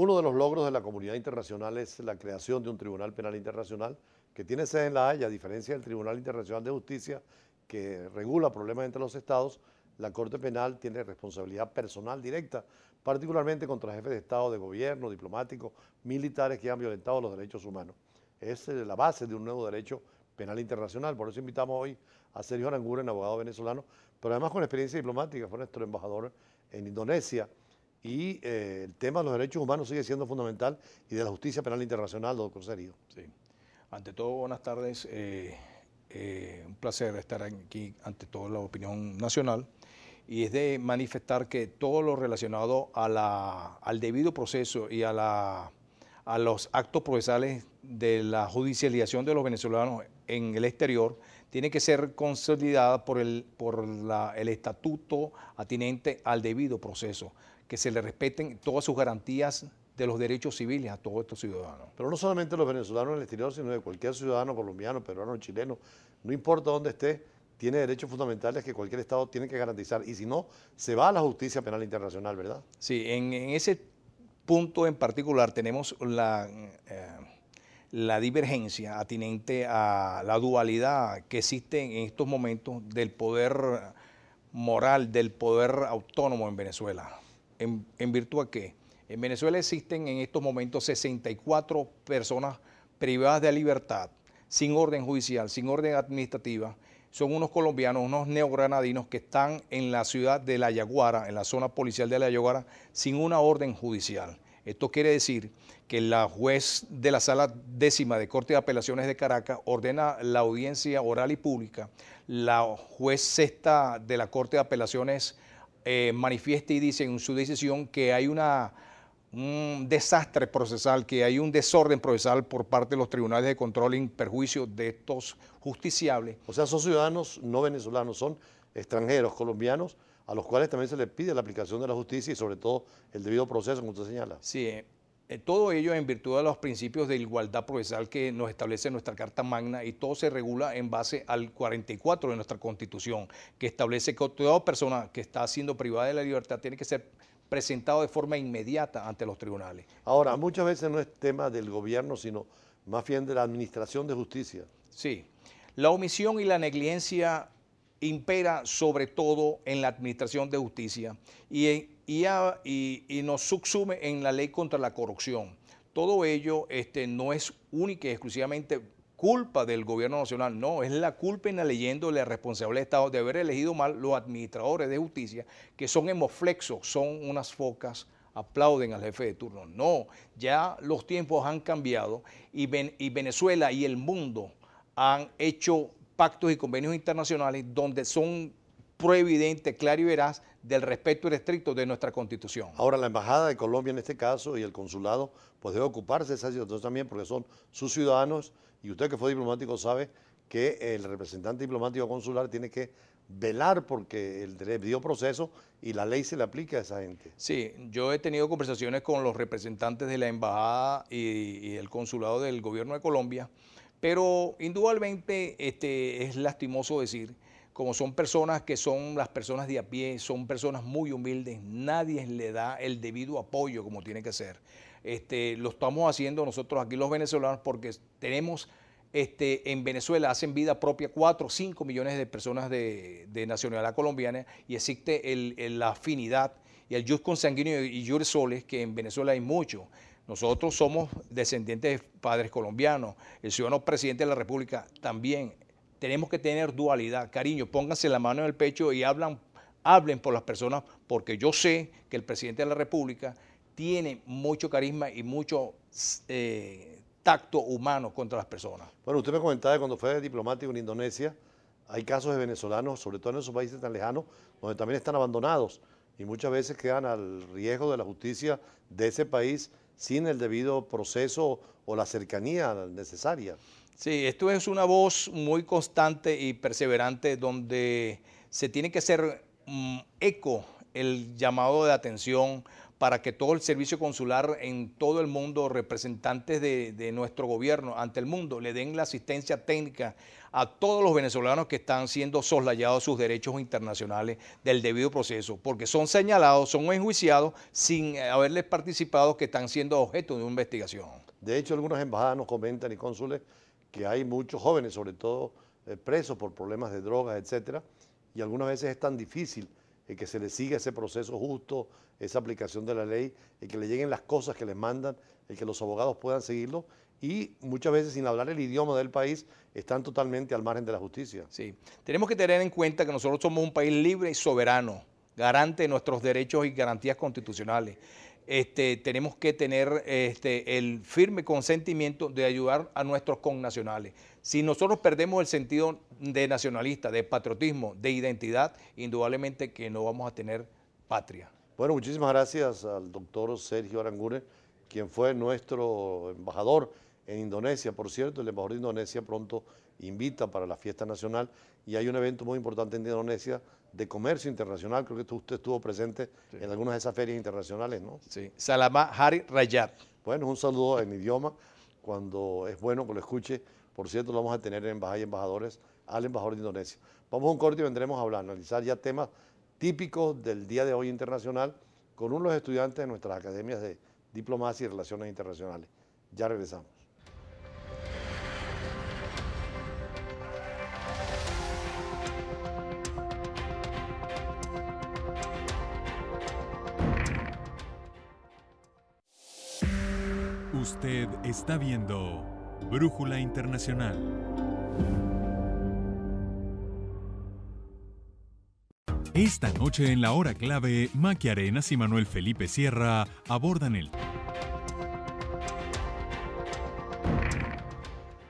Uno de los logros de la comunidad internacional es la creación de un Tribunal Penal Internacional que tiene sede en La Haya, a diferencia del Tribunal Internacional de Justicia, que regula problemas entre los estados, la Corte Penal tiene responsabilidad personal directa, particularmente contra jefes de Estado, de gobierno, diplomáticos, militares que han violentado los derechos humanos. Es eh, la base de un nuevo derecho penal internacional. Por eso invitamos hoy a Sergio Aranguren, abogado venezolano, pero además con experiencia diplomática, fue nuestro embajador en Indonesia y eh, el tema de los derechos humanos sigue siendo fundamental y de la justicia penal internacional, doctor Serio. Sí. Ante todo, buenas tardes. Eh, eh, un placer estar aquí ante toda la opinión nacional y es de manifestar que todo lo relacionado a la, al debido proceso y a, la, a los actos procesales de la judicialización de los venezolanos en el exterior tiene que ser consolidada por, el, por el estatuto atinente al debido proceso, que se le respeten todas sus garantías de los derechos civiles a todos estos ciudadanos. Pero no solamente los venezolanos en el exterior, sino de cualquier ciudadano colombiano, peruano, chileno, no importa dónde esté, tiene derechos fundamentales que cualquier Estado tiene que garantizar. Y si no, se va a la justicia penal internacional, ¿verdad? Sí, en, ese punto en particular tenemos la... Eh, la divergencia atinente a la dualidad que existe en estos momentos del poder moral, del poder autónomo en Venezuela. ¿En, virtud de que En Venezuela existen en estos momentos 64 personas privadas de libertad, sin orden judicial, sin orden administrativa. Son unos colombianos, unos neogranadinos que están en la ciudad de La Yaguara, en la zona policial de La Yaguara, sin una orden judicial. Esto quiere decir que la juez de la sala décima de Corte de Apelaciones de Caracas ordena la audiencia oral y pública, la juez sexta de la Corte de Apelaciones eh, manifiesta y dice en su decisión que hay un desastre procesal, que hay un desorden procesal por parte de los tribunales de control en perjuicio de estos justiciables. O sea, son ciudadanos no venezolanos, son extranjeros, colombianos, a los cuales también se les pide la aplicación de la justicia y sobre todo el debido proceso, como usted señala. Sí, eh, eh, todo ello en virtud de los principios de igualdad procesal que nos establece nuestra Carta Magna y todo se regula en base al 44 de nuestra Constitución, que establece que toda persona que está siendo privada de la libertad tiene que ser presentado de forma inmediata ante los tribunales. Ahora, muchas veces no es tema del gobierno, sino más bien de la administración de justicia. Sí, la omisión y la negligencia impera sobre todo en la administración de justicia y, y, nos subsume en la ley contra la corrupción. Todo ello este, no es única y exclusivamente culpa del gobierno nacional, no, es la culpa en la responsable del Estado de haber elegido mal los administradores de justicia, que son hemoflexos, son unas focas, aplauden al jefe de turno. No, ya los tiempos han cambiado y, y Venezuela y el mundo han hecho pactos y convenios internacionales donde son pruevidente, claro y veraz del respeto estricto de nuestra Constitución. Ahora, la Embajada de Colombia en este caso y el consulado, pues debe ocuparse de esa situación también porque son sus ciudadanos y usted que fue diplomático sabe que el representante diplomático consular tiene que velar porque el debido proceso y la ley se le aplica a esa gente. Sí, yo he tenido conversaciones con los representantes de la Embajada y el consulado del gobierno de Colombia pero indudablemente este, es lastimoso decir, como son personas que son las personas de a pie, son personas muy humildes, nadie le da el debido apoyo como tiene que ser. Este, lo estamos haciendo nosotros aquí los venezolanos porque tenemos este, en Venezuela hacen vida propia 4 o 5 millones de personas de, nacionalidad colombiana y existe la afinidad y el jus consanguíneo y jur soles, que en Venezuela hay mucho. Nosotros somos descendientes de padres colombianos, el ciudadano presidente de la República también. Tenemos que tener dualidad, cariño, pónganse la mano en el pecho y hablan, hablen por las personas, porque yo sé que el presidente de la República tiene mucho carisma y mucho eh, tacto humano contra las personas. Bueno, usted me comentaba que cuando fue diplomático en Indonesia, hay casos de venezolanos, sobre todo en esos países tan lejanos, donde también están abandonados y muchas veces quedan al riesgo de la justicia de ese país sin el debido proceso o la cercanía necesaria. Sí, esto es una voz muy constante y perseverante donde se tiene que hacer mm, eco el llamado de atención para que todo el servicio consular en todo el mundo, representantes de, nuestro gobierno ante el mundo, le den la asistencia técnica a todos los venezolanos que están siendo soslayados sus derechos internacionales del debido proceso, porque son señalados, son enjuiciados sin haberles participado, que están siendo objeto de una investigación. De hecho, algunas embajadas nos comentan y cónsules que hay muchos jóvenes, sobre todo eh, presos por problemas de drogas, etcétera, y algunas veces es tan difícil el que se le siga ese proceso justo, esa aplicación de la ley, el que le lleguen las cosas que les mandan, el que los abogados puedan seguirlo y muchas veces sin hablar el idioma del país están totalmente al margen de la justicia. Sí, tenemos que tener en cuenta que nosotros somos un país libre y soberano, garante de nuestros derechos y garantías constitucionales este, tenemos que tener este, el firme consentimiento de ayudar a nuestros connacionales. Si nosotros perdemos el sentido de nacionalista, de patriotismo, de identidad, indudablemente que no vamos a tener patria. Bueno, muchísimas gracias al doctor Sergio Arangure, quien fue nuestro embajador en Indonesia. Por cierto, el embajador de Indonesia pronto invita para la fiesta nacional y hay un evento muy importante en Indonesia de Comercio Internacional, creo que usted estuvo presente en algunas de esas ferias internacionales, ¿no? Sí, salamah Hari rayat Bueno, un saludo en idioma, cuando es bueno que lo escuche. Por cierto, lo vamos a tener en embajada y embajadores al embajador de Indonesia. Vamos a un corte y vendremos a hablar, analizar ya temas típicos del día de hoy internacional con uno los estudiantes de nuestras academias de diplomacia y relaciones internacionales. Ya regresamos. Usted está viendo Brújula Internacional. Esta noche en la hora clave, Maqui Arenas y Manuel Felipe Sierra abordan el...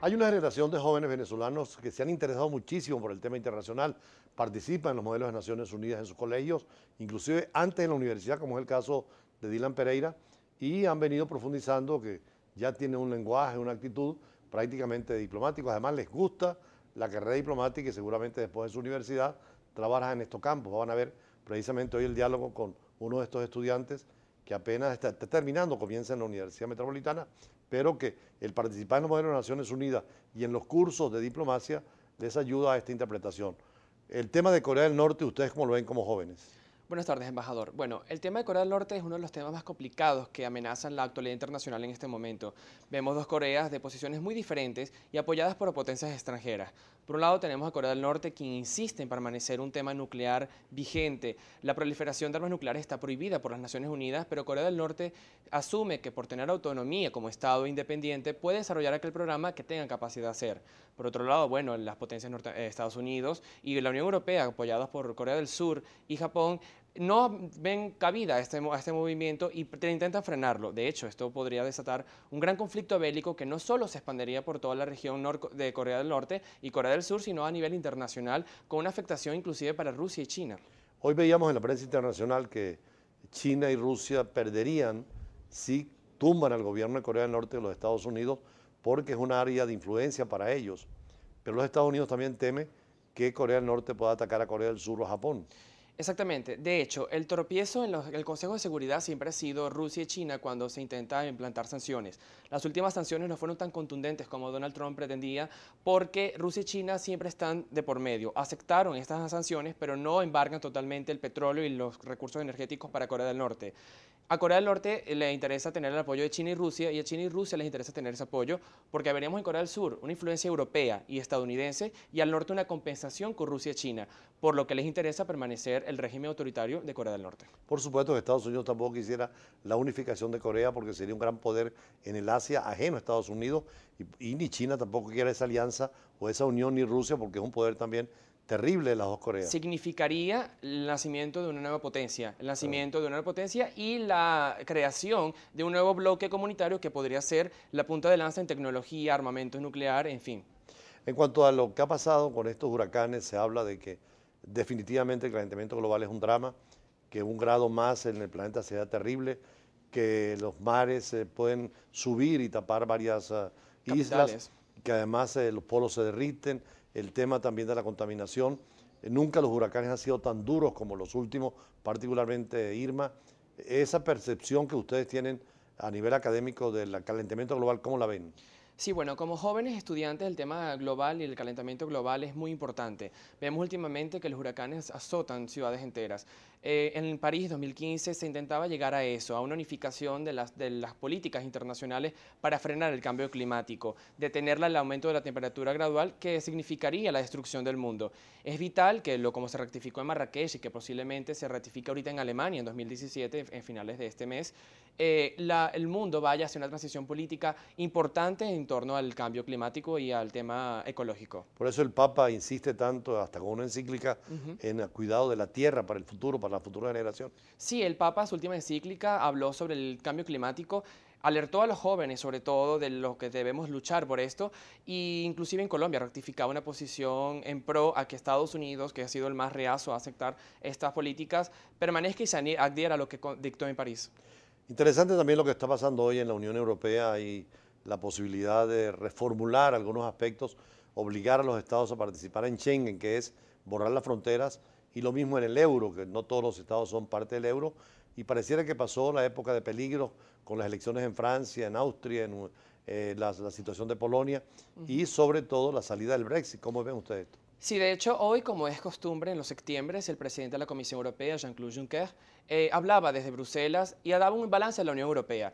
Hay una generación de jóvenes venezolanos que se han interesado muchísimo por el tema internacional, participan en los modelos de Naciones Unidas en sus colegios, inclusive antes en la universidad, como es el caso de Dylan Pereira, y han venido profundizando que ya tiene un lenguaje, una actitud prácticamente diplomática. diplomático. Además, les gusta la carrera diplomática y seguramente después de su universidad trabajan en estos campos. Van a ver precisamente hoy el diálogo con uno de estos estudiantes que apenas está, terminando, comienza en la Universidad Metropolitana, pero que el participar en los modelos de Naciones Unidas y en los cursos de diplomacia les ayuda a esta interpretación. El tema de Corea del Norte, ¿ustedes cómo lo ven como jóvenes? Buenas tardes, embajador. Bueno, el tema de Corea del Norte es uno de los temas más complicados que amenazan la actualidad internacional en este momento. Vemos dos Coreas de posiciones muy diferentes y apoyadas por potencias extranjeras. Por un lado tenemos a Corea del Norte, quien insiste en permanecer un tema nuclear vigente. La proliferación de armas nucleares está prohibida por las Naciones Unidas, pero Corea del Norte asume que por tener autonomía como Estado independiente puede desarrollar aquel programa que tenga capacidad de hacer. Por otro lado, bueno, las potencias de eh, Estados Unidos y la Unión Europea, apoyadas por Corea del Sur y Japón, no ven cabida a este, este, movimiento y intentan frenarlo. De hecho, esto podría desatar un gran conflicto bélico que no solo se expandería por toda la región de Corea del Norte y Corea del Sur, sino a nivel internacional, con una afectación inclusive para Rusia y China. Hoy veíamos en la prensa internacional que China y Rusia perderían si tumban al gobierno de Corea del Norte de los Estados Unidos, porque es un área de influencia para ellos. Pero los Estados Unidos también temen que Corea del Norte pueda atacar a Corea del Sur o Japón. Exactamente. De hecho, el tropiezo en el Consejo de Seguridad siempre ha sido Rusia y China cuando se intenta implantar sanciones. Las últimas sanciones no fueron tan contundentes como Donald Trump pretendía porque Rusia y China siempre están de por medio. Aceptaron estas sanciones, pero no embargan totalmente el petróleo y los recursos energéticos para Corea del Norte. A Corea del Norte eh, le interesa tener el apoyo de China y Rusia y a China y Rusia les interesa tener ese apoyo porque veremos en Corea del Sur una influencia europea y estadounidense y al norte una compensación con Rusia y China, por lo que les interesa permanecer el régimen autoritario de Corea del Norte. Por supuesto, que Estados Unidos tampoco quisiera la unificación de Corea porque sería un gran poder en el Asia ajeno a Estados Unidos y, ni China tampoco quiere esa alianza o esa unión ni Rusia porque es un poder también terrible de las dos Coreas. Significaría el nacimiento de una nueva potencia, el nacimiento de una nueva potencia y la creación de un nuevo bloque comunitario que podría ser la punta de lanza en tecnología, armamento nuclear, en fin. En cuanto a lo que ha pasado con estos huracanes, se habla de que definitivamente el calentamiento global es un drama, que un grado más en el planeta sea terrible, que los mares se eh, pueden subir y tapar varias ah, islas, que además eh, los polos se derriten, el tema también de la contaminación. Eh, nunca los huracanes han sido tan duros como los últimos, particularmente Irma. Esa percepción que ustedes tienen a nivel académico del calentamiento global, ¿cómo la ven? Sí, bueno, como jóvenes estudiantes el tema global y el calentamiento global es muy importante. Vemos últimamente que los huracanes azotan ciudades enteras. Eh, en París 2015 se intentaba llegar a eso, a una unificación de las, políticas internacionales para frenar el cambio climático, detener el aumento de la temperatura gradual que significaría la destrucción del mundo. Es vital que, lo, como se rectificó en Marrakech y que posiblemente se ratifique ahorita en Alemania en 2017, en finales de este mes, eh, el mundo vaya hacia una transición política importante en torno al cambio climático y al tema ecológico. Por eso el Papa insiste tanto, hasta con una encíclica, en el cuidado de la tierra para el futuro, para la futura generación. Sí, el Papa, su última encíclica, habló sobre el cambio climático alertó a los jóvenes sobre todo de lo que debemos luchar por esto e inclusive en Colombia rectificaba una posición en pro a que Estados Unidos, que ha sido el más reazo a aceptar estas políticas, permanezca y se adhiera a lo que dictó en París. Interesante también lo que está pasando hoy en la Unión Europea y la posibilidad de reformular algunos aspectos, obligar a los estados a participar en Schengen, que es borrar las fronteras, y lo mismo en el euro, que no todos los estados son parte del euro, y pareciera que pasó la época de peligro con las elecciones en Francia, en Austria, en eh, la, situación de Polonia y sobre todo la salida del Brexit. ¿Cómo ven ustedes esto? Sí, de hecho, hoy, como es costumbre en los septiembre, el presidente de la Comisión Europea, Jean-Claude Juncker, eh, hablaba desde Bruselas y daba un balance a la Unión Europea.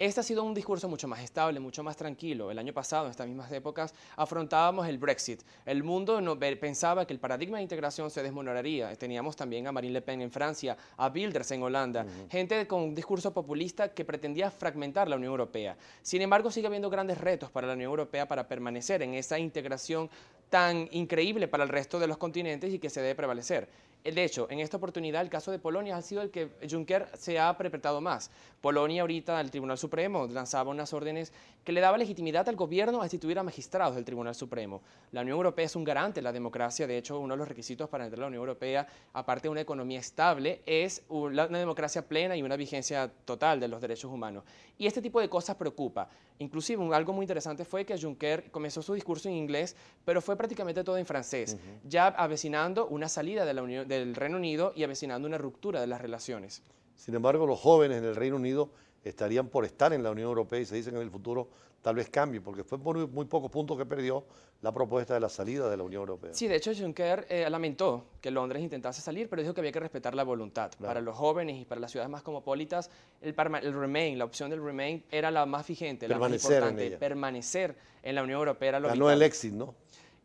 Este ha sido un discurso mucho más estable, mucho más tranquilo. El año pasado, en estas mismas épocas, afrontábamos el Brexit. El mundo pensaba que el paradigma de integración se desmoronaría. Teníamos también a Marine Le Pen en Francia, a Wilders en Holanda, gente con un discurso populista que pretendía fragmentar la Unión Europea. Sin embargo, sigue habiendo grandes retos para la Unión Europea para permanecer en esa integración tan increíble para el resto de los continentes y que se debe prevalecer. Eh, de hecho, en esta oportunidad el caso de Polonia ha sido el que Juncker se ha perpetrado más. Polonia ahorita, el Tribunal Supremo, lanzaba unas órdenes que le daba legitimidad al gobierno a instituir a magistrados del Tribunal Supremo. La Unión Europea es un garante de la democracia, de hecho, uno de los requisitos para entrar a la Unión Europea, aparte de una economía estable, es una democracia plena y una vigencia total de los derechos humanos. Y este tipo de cosas preocupa. Inclusive, algo muy interesante fue que Juncker comenzó su discurso en inglés, pero fue prácticamente todo en francés, ya avecinando una salida de la Unión Europea el Reino Unido y avecinando una ruptura de las relaciones. Sin embargo, los jóvenes en el Reino Unido estarían por estar en la Unión Europea y se dicen en el futuro tal vez cambie, porque fue por muy, muy pocos puntos que perdió la propuesta de la salida de la Unión Europea. Sí, de hecho Juncker eh, lamentó que Londres intentase salir, pero dijo que había que respetar la voluntad. Para los jóvenes y para las ciudades más cosmopolitas, el, el, Remain, la opción del Remain era la más vigente, la más importante, permanecer en la Unión Europea. Era lo Ganó el éxito, ¿no?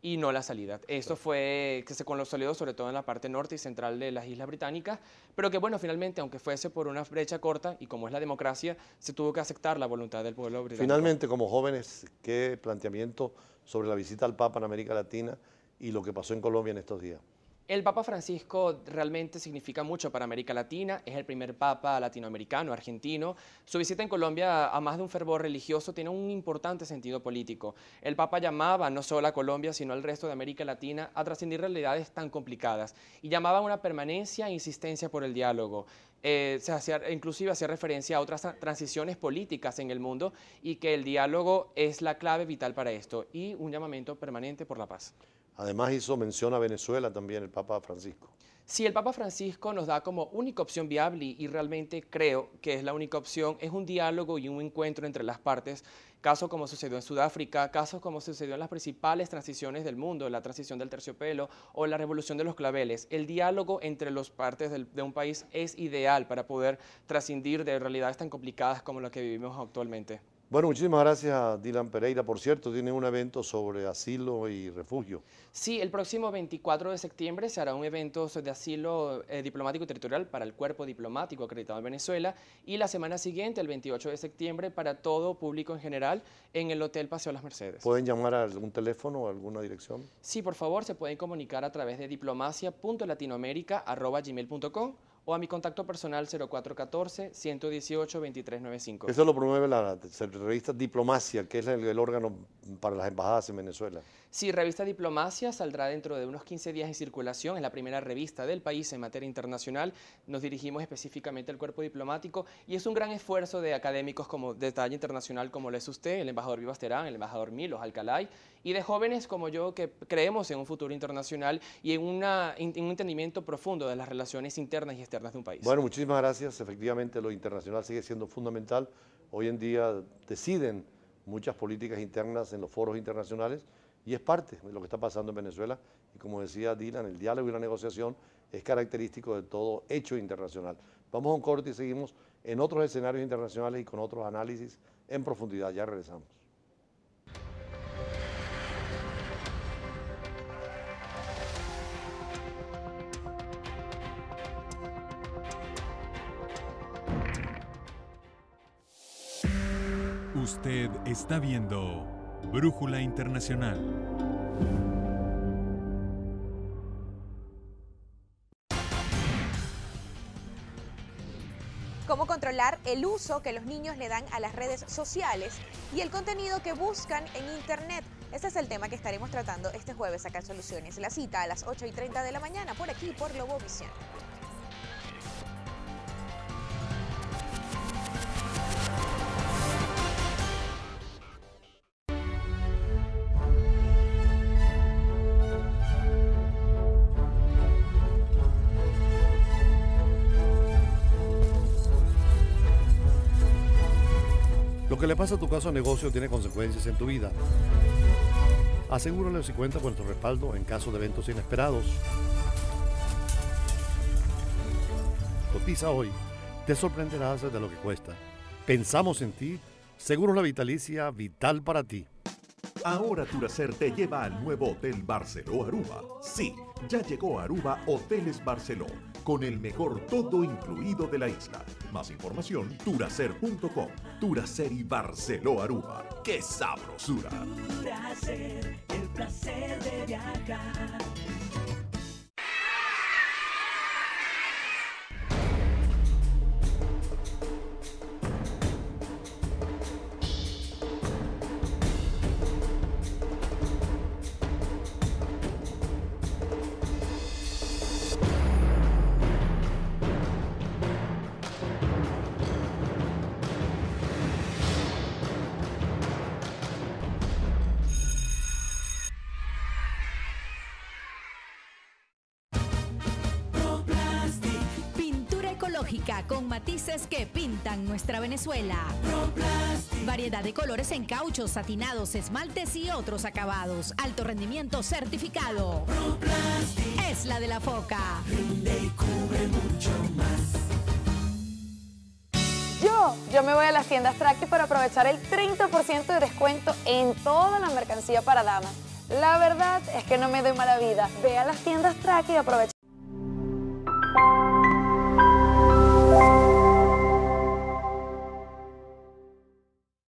y no la salida. Esto fue que se consolidó sobre todo en la parte norte y central de las Islas Británicas, pero que bueno, finalmente, aunque fuese por una brecha corta y como es la democracia, se tuvo que aceptar la voluntad del pueblo británico. Finalmente, como jóvenes, ¿qué planteamiento sobre la visita al Papa en América Latina y lo que pasó en Colombia en estos días? El Papa Francisco realmente significa mucho para América Latina, es el primer Papa latinoamericano, argentino. Su visita en Colombia, a más de un fervor religioso, tiene un importante sentido político. El Papa llamaba no solo a Colombia, sino al resto de América Latina a trascender realidades tan complicadas y llamaba a una permanencia e insistencia por el diálogo. Eh, inclusive hacía referencia a otras transiciones políticas en el mundo y que el diálogo es la clave vital para esto y un llamamiento permanente por la paz. Además hizo mención a Venezuela también el Papa Francisco. Si el Papa Francisco nos da como única opción viable, y realmente creo que es la única opción, es un diálogo y un encuentro entre las partes, caso como sucedió en Sudáfrica, casos como sucedió en las principales transiciones del mundo, la transición del terciopelo o la revolución de los claveles. El diálogo entre las partes de un país es ideal para poder trascindir de realidades tan complicadas como las que vivimos actualmente. Bueno, muchísimas gracias Dylan Pereira. Por cierto, tiene un evento sobre asilo y refugio. Sí, el próximo 24 de septiembre se hará un evento de asilo eh, diplomático territorial para el cuerpo diplomático acreditado en Venezuela y la semana siguiente, el 28 de septiembre, para todo público en general en el Hotel Paseo Las Mercedes. ¿Pueden llamar a algún teléfono o alguna dirección? Sí, por favor, se pueden comunicar a través de diplomacia.latinoamerica.gmail.com o a mi contacto personal 0414-118-2395. Eso lo promueve la, revista Diplomacia, que es el órgano para las embajadas en Venezuela. Sí, Revista Diplomacia saldrá dentro de unos 15 días en circulación, es la primera revista del país en materia internacional. Nos dirigimos específicamente al cuerpo diplomático y es un gran esfuerzo de académicos como de talla internacional como lo es usted, el embajador Vivas Terán, el embajador Milos Alcalay y de jóvenes como yo que creemos en un futuro internacional y en, una, en un entendimiento profundo de las relaciones internas y externas de un país. Bueno, muchísimas gracias. Efectivamente, lo internacional sigue siendo fundamental. Hoy en día deciden muchas políticas internas en los foros internacionales y es parte de lo que está pasando en Venezuela. Y como decía Dylan, el diálogo y la negociación es característico de todo hecho internacional. Vamos a un corte y seguimos en otros escenarios internacionales y con otros análisis en profundidad. Ya regresamos. Usted está viendo Brújula Internacional. Cómo controlar el uso que los niños le dan a las redes sociales y el contenido que buscan en Internet. Este es el tema que estaremos tratando este jueves acá en Soluciones. La cita a las 8 y 30 de la mañana por aquí, por Globovisión. que le pasa a tu caso o negocio tiene consecuencias en tu vida. Asegúrale si cuenta con tu respaldo en caso de eventos inesperados. Cotiza hoy. Te sorprenderás de lo que cuesta. Pensamos en ti. Seguro La Vitalicia, vital para ti. Ahora tu Turacer te lleva al nuevo Hotel Barceló Aruba. Sí, ya llegó Aruba Hoteles Barceló con el mejor todo incluido de la isla. Más información, turacer.com. Turacer y Barceló Aruba. ¡Qué sabrosura! Turacer, el placer de viajar. con matices que pintan nuestra Venezuela. Variedad de colores en cauchos, satinados, esmaltes y otros acabados. Alto rendimiento certificado. Es la de la foca. Yo, yo me voy a las tiendas Traki para aprovechar el 30% de descuento en toda la mercancía para damas. La verdad es que no me doy mala vida. Ve a las tiendas Traki y aprovecha